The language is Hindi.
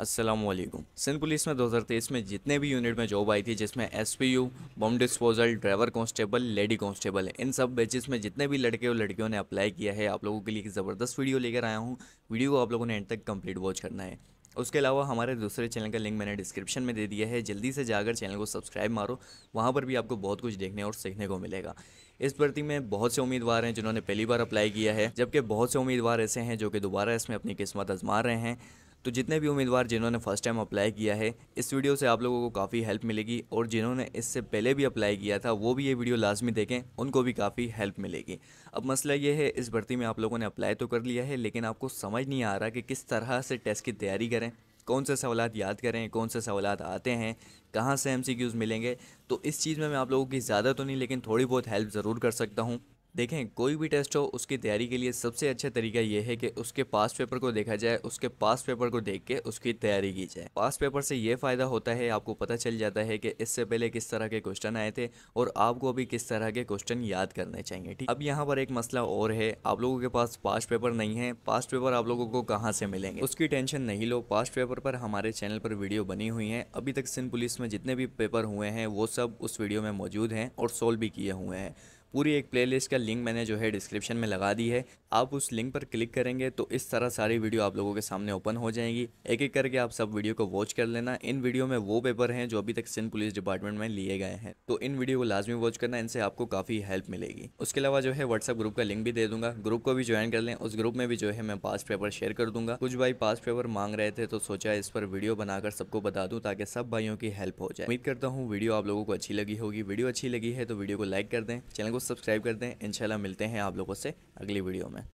असलम सिंध पुलिस में 2023 में जितने भी यूनिट में जॉब आई थी जिसमें S P U bomb disposal driver constable lady constable इन सब बेचेस में जितने भी लड़के और लड़कियों ने अप्लाई किया है आप लोगों के लिए एक ज़बरदस्त वीडियो लेकर आया हूँ वीडियो को आप लोगों ने एंड तक कंप्लीट वॉच करना है उसके अलावा हमारे दूसरे चैनल का लिंक मैंने डिस्क्रिप्शन में दे दिया है जल्दी से जाकर चैनल को सब्सक्राइब मारो वहाँ पर भी आपको बहुत कुछ देखने और सीखने को मिलेगा इस भर्ती में बहुत से उम्मीदवार हैं जिन्होंने पहली बार अप्लाई किया है जबकि बहुत से उम्मीदवार ऐसे हैं जो कि दोबारा इसमें अपनी किस्मत आजमा रहे हैं तो जितने भी उम्मीदवार जिन्होंने फर्स्ट टाइम अप्लाई किया है इस वीडियो से आप लोगों को काफ़ी हेल्प मिलेगी और जिन्होंने इससे पहले भी अप्लाई किया था वो भी ये वीडियो लाजमी देखें उनको भी काफ़ी हेल्प मिलेगी अब मसला ये है इस भर्ती में आप लोगों ने अप्लाई तो कर लिया है लेकिन आपको समझ नहीं आ रहा कि किस तरह से टेस्ट की तैयारी करें कौन से सवाल याद करें कौन से सवाल आते हैं कहाँ से एम मिलेंगे तो इस चीज़ में मैं आप लोगों की ज़्यादा तो नहीं लेकिन थोड़ी बहुत हेल्प ज़रूर कर सकता हूँ देखें कोई भी टेस्ट हो उसकी तैयारी के लिए सबसे अच्छा तरीका यह है कि उसके पास पेपर को देखा जाए उसके पास पेपर को देख के उसकी तैयारी की जाए पास पेपर से ये फ़ायदा होता है आपको पता चल जाता है कि इससे पहले किस तरह के क्वेश्चन आए थे और आपको अभी किस तरह के क्वेश्चन याद करने चाहिए ठीक अब यहाँ पर एक मसला और है आप लोगों के पास पास्ट पेपर नहीं है पास्ट पेपर आप लोगों को कहाँ से मिलेंगे उसकी टेंशन नहीं लो पास्ट पेपर पर हमारे चैनल पर वीडियो बनी हुई है अभी तक सिंध पुलिस में जितने भी पेपर हुए हैं वो सब उस वीडियो में मौजूद हैं और सोल्व भी किए हुए हैं पूरी एक प्लेलिस्ट का लिंक मैंने जो है डिस्क्रिप्शन में लगा दी है आप उस लिंक पर क्लिक करेंगे तो इस तरह सारी वीडियो आप लोगों के सामने ओपन हो जाएंगी एक एक करके आप सब वीडियो को वॉच कर लेना इन वीडियो में वो पेपर हैं जो अभी तक सिंध पुलिस डिपार्टमेंट में लिए गए हैं तो इन वीडियो को लाजमी वॉच करना इनसे आपको काफ़ी हेल्प मिलेगी उसके अलावा जो है व्हाट्सअप ग्रुप का लिंक भी दे दूंगा ग्रुप को भी ज्वाइन कर लें उस ग्रुप में भी जो है मैं पास्ट पेपर शेयर कर दूंगा कुछ भाई पास पेपर मांग रहे थे तो सोचा इस पर वीडियो बनाकर सबको बता दूँ ताकि सब भाइयों की हेल्प हो जाए उम्मीद करता हूँ वीडियो आप लोगों को अच्छी लगी होगी वीडियो अच्छी लगी है तो वीडियो को लाइक कर दें चैनल को सब्सक्राइब कर दें इंशाल्लाह मिलते हैं आप लोगों से अगली वीडियो में